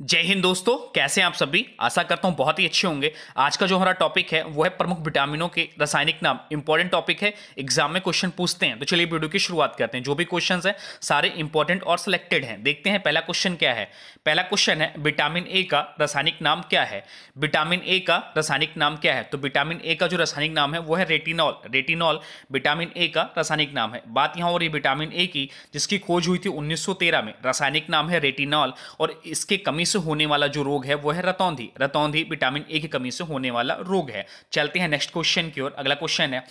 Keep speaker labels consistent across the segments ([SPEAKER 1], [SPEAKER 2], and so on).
[SPEAKER 1] जय हिंद दोस्तों कैसे हैं आप सभी आशा करता हूँ बहुत ही अच्छे होंगे आज का जो हमारा टॉपिक है वो है प्रमुख विटामिनों के रासायनिक नाम इंपॉर्टेंट टॉपिक है एग्जाम में क्वेश्चन पूछते हैं तो चलिए वीडियो की शुरुआत करते हैं जो भी क्वेश्चंस हैं सारे इंपॉर्टेंट और सिलेक्टेड हैं देखते हैं पहला क्वेश्चन क्या है पहला क्वेश्चन है विटामिन ए का रासायनिक नाम क्या है विटामिन ए का रासायनिक नाम क्या है तो विटामिन ए का जो रासायनिक नाम है वो है रेटिनॉल रेटिनॉल विटामिन ए का रासायनिक नाम है बात यहाँ हो रही विटामिन ए की जिसकी खोज हुई थी उन्नीस में रासायनिक नाम है रेटिनॉल और इसके कमी से होने वाला जो रोग है वो है रतौंधी रतौंधी विटामिन ए की कमी से होने वाला रोग है चलते हैं नेक्स्ट क्वेश्चन की ओर अगला क्वेश्चन है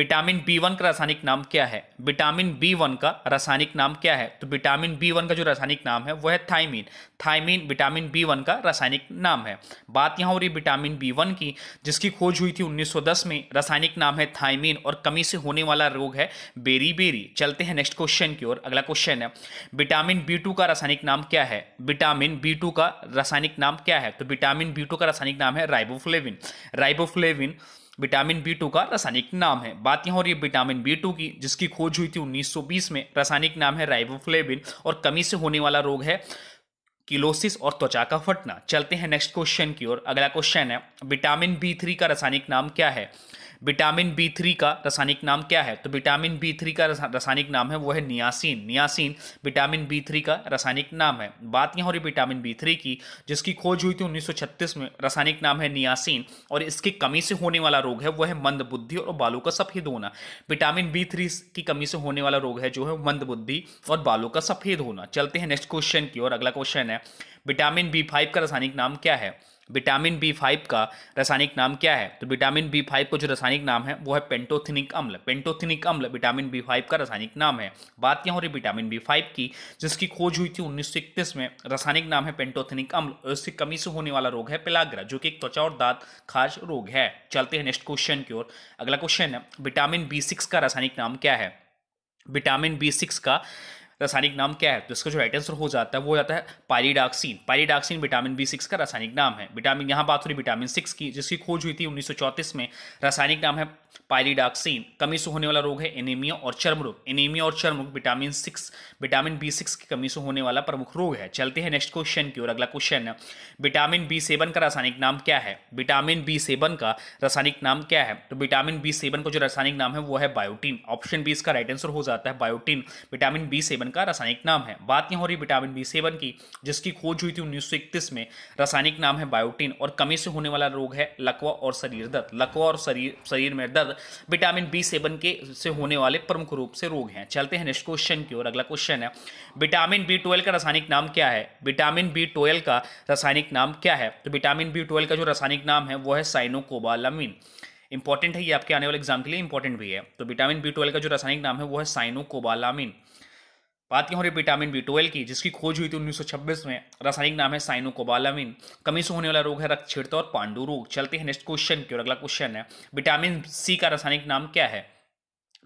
[SPEAKER 1] विटामिन बी वन का रासायनिक नाम क्या है विटामिन बी वन का रासायनिक नाम क्या है तो विटामिन बी वन का जो रासायनिक नाम है वह है thiamine thiamine vitamin B one का रासायनिक नाम है बात यहाँ हो रही विटामिन बी वन की जिसकी खोज हुई थी 1910 में रासायनिक नाम है थाइमिन और कमी से होने वाला रोग है बेरी बेरी चलते हैं नेक्स्ट क्वेश्चन की ओर अगला क्वेश्चन है विटामिन बी टू का रासायनिक नाम क्या है विटामिन बी टू का का रासायनिक नाम क्या है तो विटामिन बी का रासायनिक नाम है राइबोफ्लेविन राइबोफ्लेविन विटामिन बी का रासायनिक नाम है बात यहाँ हो रही है विटामिन बी की जिसकी खोज हुई थी 1920 में रासायनिक नाम है राइबोफ्लेविन और कमी से होने वाला रोग है किलोसिस और त्वचा का फटना चलते हैं नेक्स्ट क्वेश्चन की ओर अगला क्वेश्चन है विटामिन बी थ्री का रासायनिक नाम क्या है विटामिन बी थ्री का रासायनिक नाम क्या है तो विटामिन बी थ्री का रासायनिक नाम है वो है niacin niacin vitamin B three का रासायनिक नाम है बात यहाँ हो रही विटामिन बी थ्री की जिसकी खोज हुई थी 1936 में रासायनिक नाम है नियासिन और इसकी कमी से होने वाला रोग है वह है मंदबुद्धि और बालों का सफ़ेद होना विटामिन बी थ्री की कमी से होने वाला रोग है जो है मंदबुद्धि और बालों का सफ़ेद होना चलते हैं नेक्स्ट क्वेश्चन की और अगला क्वेश्चन है विटामिन बी फाइव का रासायनिक नाम क्या है विटामिन बी फाइव का रासायनिक नाम क्या है तो विटामिन बी फाइव का जो रासायनिक नाम है वो है पेंटोथिनिक अम्ल पेंटोथिनिक अम्ल विटामिन बी फाइव का रासायनिक नाम है बात क्या हो रही विटामिन बी फाइव की जिसकी खोज हुई थी उन्नीस में रासायनिक नाम है पेंटोथिनिक अम्ल और इसकी कमी से होने वाला रोग है पिलाग्रा जो कि एक त्वचा और दात खास रोग है चलते हैं नेक्स्ट क्वेश्चन की ओर अगला क्वेश्चन है विटामिन बी सिक्स का रासायनिक नाम क्या है विटामिन बी सिक्स का रासायनिक नाम क्या है तो इसका जो राइट आंसर हो जाता है वो जाता है pyridoxine pyridoxine vitamin B six का रासायनिक नाम है विटामिन यहाँ बात हो रही विटामिन सिक्स की जिसकी खोज हुई थी उन्नीस में रासायनिक नाम है पायरीडाक्सिन कमी से होने वाला रोग है एनीमिया और चर्म रोग एनीमिया और चर्म रोग vitamin six vitamin B six की कमी से होने वाला प्रमुख रोग है चलते हैं नेक्स्ट क्वेश्चन की ओर अगला क्वेश्चन है विटामिन बी सेवन का रासायनिक नाम क्या है विटामिन बी सेवन का रासायनिक नाम क्या है तो विटामिन बी सेवन का जो रासायनिक नाम है वो है बायोटीन ऑप्शन बी इसका राइट आंसर हो जाता है बायोटीन विटामिन बी सेवन का रासायनिक नाम है बात यहाँ हो रही विटामिन बी सेवन की जिसकी खोज हुई थी उन्नीस सौ इकतीस में रासायनिक नाम है बायोटिन और कमी से होने वाला रोग है लकवा और शरीर दर्द लकवा और शरीर शरीर में दर्द विटामिन बी सेवन के से होने वाले प्रमुख रूप से रोग हैं चलते हैं नेक्स्ट क्वेश्चन की ओर अगला क्वेश्चन है विटामिन बी ट्वेल्व का रासायनिक नाम क्या है विटामिन बी ट्वेल्व का रासायनिक नाम क्या है तो विटामिन बी ट्वेल्व का जो रासायनिक नाम है वो है साइनोकोबालामिन इंपॉर्टेंट है ये आपके आने वाले एग्जाम के लिए इंपॉर्टेंट भी है तो विटामिन बी ट्वेल्व का जो रासायनिक नाम है वो है साइनोकोबालामिन बात की हो रही है विटामिन बी ट्वेल्व की जिसकी खोज हुई थी 1926 में रासायनिक नाम है साइनोकोबालामिन कमी से होने वाला रोग है रक्त छिड़ता और पांडु रोग चलते हैं नेक्स्ट क्वेश्चन की और अगला क्वेश्चन है विटामिन सी का रासायनिक नाम क्या है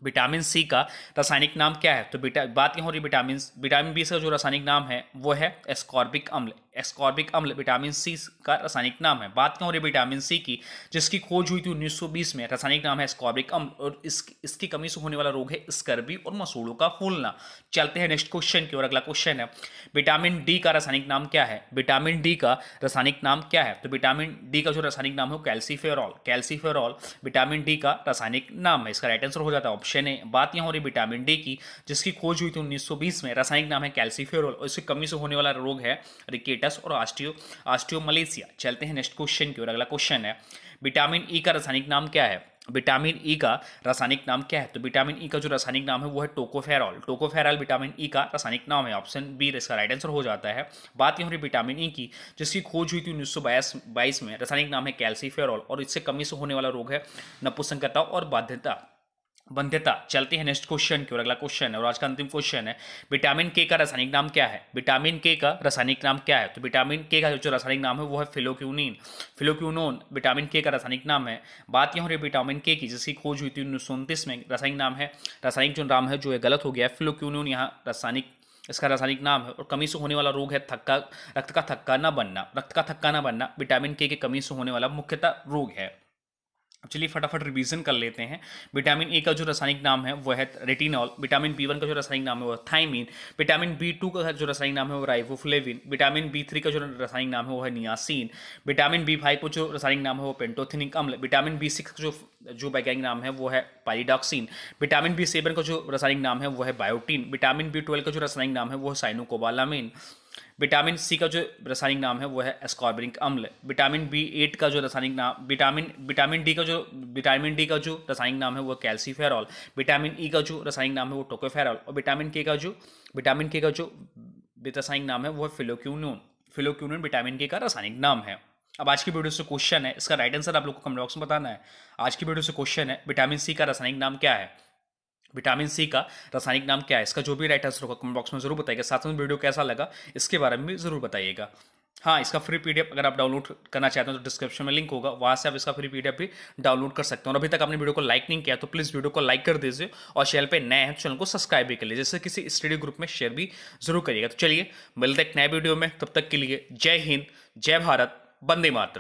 [SPEAKER 1] विटामिन सी का रासायनिक नाम क्या है तो बीटा बात क्या हो रही विटामिन विटामिन बी का जो रासायनिक नाम है वो है एस्कॉर्बिक अम्ल एस्कॉर्बिक अम्ल विटामिन सी का रासायनिक नाम है बात क्या हो रही विटामिन सी की जिसकी खोज हुई थी 1920 में रासायनिक नाम है एस्कॉर्बिक अम्ल और इस इसकी कमी से होने वाला रोग है स्कर्बी और मसूड़ों का फूलना चलते हैं नेक्स्ट क्वेश्चन की और अगला क्वेश्चन है विटामिन डी का रासायनिक नाम क्या है विटामिन डी का रासायनिक नाम क्या है तो विटामिन डी का जो रासायनिक नाम है कैल्सीफेरॉल कैल्सीफेरॉल विटामिन डी का रासायनिक नाम है इसका राइट आंसर हो जाता है ऑप्शन है बात यहाँ हो रही विटामिन डी की जिसकी खोज हुई थी 1920 में रासायनिक नाम है कैल्सीफेरॉल और इसकी कमी से होने वाला रोग है रिकेटस और आस्टियो आस्टियो मलेशिया चलते हैं नेक्स्ट क्वेश्चन की ओर अगला क्वेश्चन है विटामिन ई e का रासायनिक नाम क्या है विटामिन ई e का रासायनिक नाम क्या है तो विटामिन ई e का जो रासायनिक नाम है वो है tocopherol tocopherol vitamin E e का रासायनिक नाम है ऑप्शन बी इसका राइट आंसर हो जाता है बात यहाँ रही विटामिन ई की जिसकी खोज हुई थी उन्नीस में रासायनिक नाम है कैल्सीफेरॉल और इससे कमी से होने वाला रोग है नपुसंकता और बाध्यता बंध्यता चलते हैं नेक्स्ट क्वेश्चन की ओर अगला क्वेश्चन है और आज का अंतिम क्वेश्चन है विटामिन के का रासायनिक नाम क्या है विटामिन के का रासायनिक नाम क्या है तो विटामिन के का जो रासायनिक नाम है वो है फिलोक्यूनिन फिलोक्यूनोन विटामिन के का रासायनिक नाम है बात यहाँ हो रही है विटामिन के की जिसकी खोज हुई थी उन्नीस में रासायनिक नाम है रासायनिक जो नाम है जो है गलत हो गया है फिलोक्यूनोन यहाँ रासायनिक इसका रासायनिक नाम है और कमी से होने वाला रोग है थक्का रक्त का थक्का ना बनना रक्त का थक्का ना बनना विटामिन के की कमी से होने वाला मुख्यतः रोग है चलिए फटाफट रिवीजन कर लेते हैं विटामिन ए का जो रासायनिक नाम है वह है रेटिनॉल विटामिन बी वन का जो रासायनिक नाम है वह थाइमिन विटामिन बी टू का जो रासायनिक नाम है वो राइवोफ्लेविन विटामिन बी थ्री का जो रासायनिक नाम है वो है नियासिन विटामिन बी फाइव का जो रासायनिक नाम है वो पेंटोथिनिक अम्ल विटामिन बी सिक्स का जो जो वैज्ञानिक नाम है वो है पाइडॉक्सिन विटामिन बी सेवन का जो रासायनिक नाम है वो है बायोटीन विटामिन बी ट्वेल्व का जो रासायनिक नाम है वो है साइनोकोबालामिन विटामिन सी का जो रासायनिक नाम है वो है एस्कॉर्बरिक अम्ल विटामिन बी एट का जो रासायनिक नाम विटामिन विटामिन डी का जो विटामिन डी का जो रासायनिक नाम है वो कैल्सीफेरॉल विटामिन ई का जो रासायनिक नाम है वो टोकोफेरॉल और विटामिन के का जो विटामिन के का जो रासायनिक नाम है वो है फिलोक्यूनोन फिलोक्यूनोन विटामिन के का रासायनिक नाम है अब आज की वीडियो से क्वेश्चन है इसका राइट आंसर आप लोग को कमेंट बॉक्स में बताना है आज की वीडियो से क्वेश्चन है विटामिन सी का रासायनिक नाम क्या है विटामिन सी का रासायनिक नाम क्या है इसका जो भी राइट आंसर होगा कमेंट बॉक्स में जरूर बताइएगा साथ में वीडियो कैसा लगा इसके बारे में भी जरूर बताइएगा हाँ इसका फ्री पीडीएफ अगर आप डाउनलोड करना चाहते हैं तो डिस्क्रिप्शन में लिंक होगा वहाँ से आप इसका फ्री पीडीएफ भी डाउनलोड कर सकते हैं और अभी तक आपने वीडियो को लाइक नहीं किया तो प्लीज़ वीडियो को लाइक कर दीजिए और चैनल पे नए हैं तो चैनल को सब्सक्राइब भी कर लीजिए जैसे किसी स्टडी ग्रुप में शेयर भी जरूर करिएगा तो चलिए मिलते हैं नए वीडियो में तब तक के लिए जय हिंद जय भारत बंदे मातृ